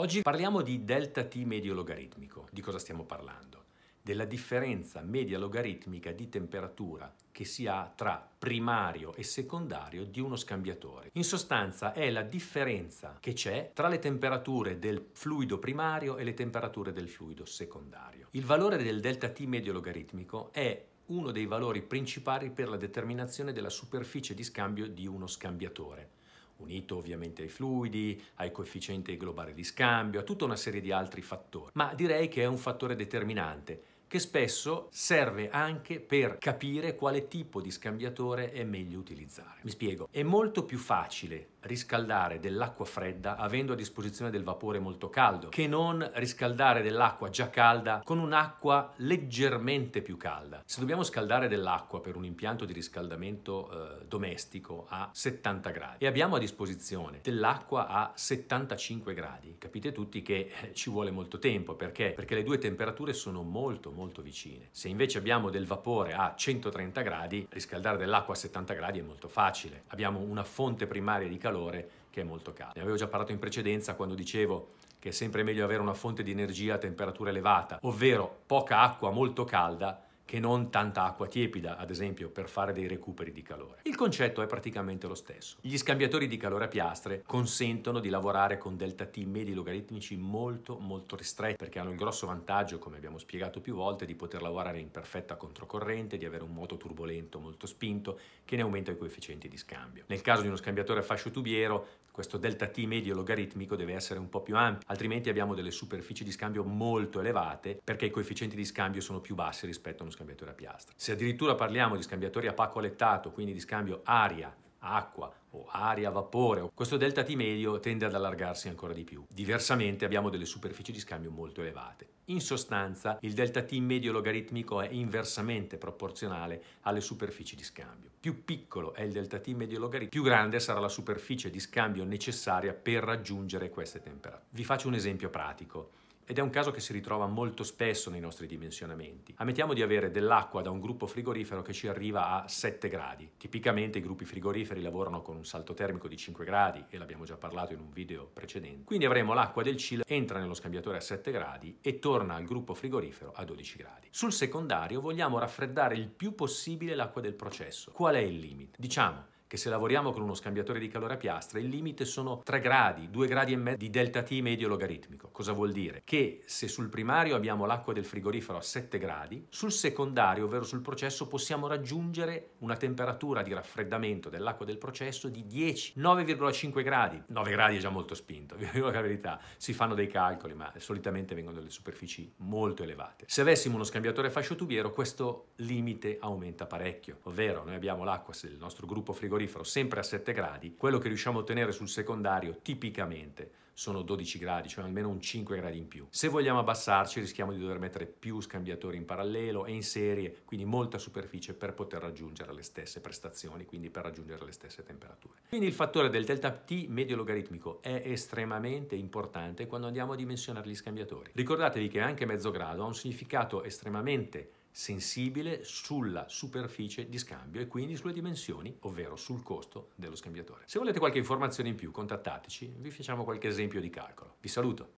Oggi parliamo di delta t medio logaritmico. Di cosa stiamo parlando? Della differenza media logaritmica di temperatura che si ha tra primario e secondario di uno scambiatore. In sostanza è la differenza che c'è tra le temperature del fluido primario e le temperature del fluido secondario. Il valore del delta t medio logaritmico è uno dei valori principali per la determinazione della superficie di scambio di uno scambiatore unito ovviamente ai fluidi, ai coefficienti globali di scambio, a tutta una serie di altri fattori. Ma direi che è un fattore determinante che spesso serve anche per capire quale tipo di scambiatore è meglio utilizzare. Mi spiego, è molto più facile riscaldare dell'acqua fredda avendo a disposizione del vapore molto caldo che non riscaldare dell'acqua già calda con un'acqua leggermente più calda. Se dobbiamo scaldare dell'acqua per un impianto di riscaldamento eh, domestico a 70 gradi e abbiamo a disposizione dell'acqua a 75 gradi, capite tutti che eh, ci vuole molto tempo perché? Perché le due temperature sono molto molto vicine. Se invece abbiamo del vapore a 130 gradi, riscaldare dell'acqua a 70 gradi è molto facile. Abbiamo una fonte primaria di calore calore che è molto caldo. Ne avevo già parlato in precedenza quando dicevo che è sempre meglio avere una fonte di energia a temperatura elevata, ovvero poca acqua molto calda che non tanta acqua tiepida, ad esempio, per fare dei recuperi di calore. Il concetto è praticamente lo stesso. Gli scambiatori di calore a piastre consentono di lavorare con delta T medi logaritmici molto molto ristretti, perché hanno il grosso vantaggio, come abbiamo spiegato più volte, di poter lavorare in perfetta controcorrente, di avere un moto turbolento molto spinto, che ne aumenta i coefficienti di scambio. Nel caso di uno scambiatore a fascio tubiero, questo delta T medio logaritmico deve essere un po' più ampio, altrimenti abbiamo delle superfici di scambio molto elevate, perché i coefficienti di scambio sono più bassi rispetto a uno scambiatore scambiatore a piastra. Se addirittura parliamo di scambiatori a pacco allettato, quindi di scambio aria acqua o aria vapore, questo delta T medio tende ad allargarsi ancora di più. Diversamente abbiamo delle superfici di scambio molto elevate. In sostanza il delta T medio logaritmico è inversamente proporzionale alle superfici di scambio. Più piccolo è il delta T medio logaritmico, più grande sarà la superficie di scambio necessaria per raggiungere queste temperature. Vi faccio un esempio pratico ed è un caso che si ritrova molto spesso nei nostri dimensionamenti. Ammettiamo di avere dell'acqua da un gruppo frigorifero che ci arriva a 7 gradi. Tipicamente i gruppi frigoriferi lavorano con un salto termico di 5 gradi e l'abbiamo già parlato in un video precedente. Quindi avremo l'acqua del Cile entra nello scambiatore a 7 gradi e torna al gruppo frigorifero a 12 gradi. Sul secondario vogliamo raffreddare il più possibile l'acqua del processo. Qual è il limite? Diciamo che se lavoriamo con uno scambiatore di calore a piastra il limite sono 3 gradi, 2 gradi e mezzo di delta T medio logaritmico. Cosa vuol dire? Che se sul primario abbiamo l'acqua del frigorifero a 7 gradi, sul secondario, ovvero sul processo, possiamo raggiungere una temperatura di raffreddamento dell'acqua del processo di 10, 9,5 gradi. 9 gradi è già molto spinto, vi dico la verità. Si fanno dei calcoli, ma solitamente vengono delle superfici molto elevate. Se avessimo uno scambiatore fascio tubiero, questo limite aumenta parecchio, ovvero noi abbiamo l'acqua, se il nostro gruppo frigorifero frigorifero sempre a 7 gradi, quello che riusciamo a ottenere sul secondario tipicamente sono 12 gradi, cioè almeno un 5 gradi in più. Se vogliamo abbassarci rischiamo di dover mettere più scambiatori in parallelo e in serie, quindi molta superficie per poter raggiungere le stesse prestazioni, quindi per raggiungere le stesse temperature. Quindi il fattore del delta T medio logaritmico è estremamente importante quando andiamo a dimensionare gli scambiatori. Ricordatevi che anche mezzo grado ha un significato estremamente importante sensibile sulla superficie di scambio e quindi sulle dimensioni, ovvero sul costo dello scambiatore. Se volete qualche informazione in più, contattateci, vi facciamo qualche esempio di calcolo. Vi saluto.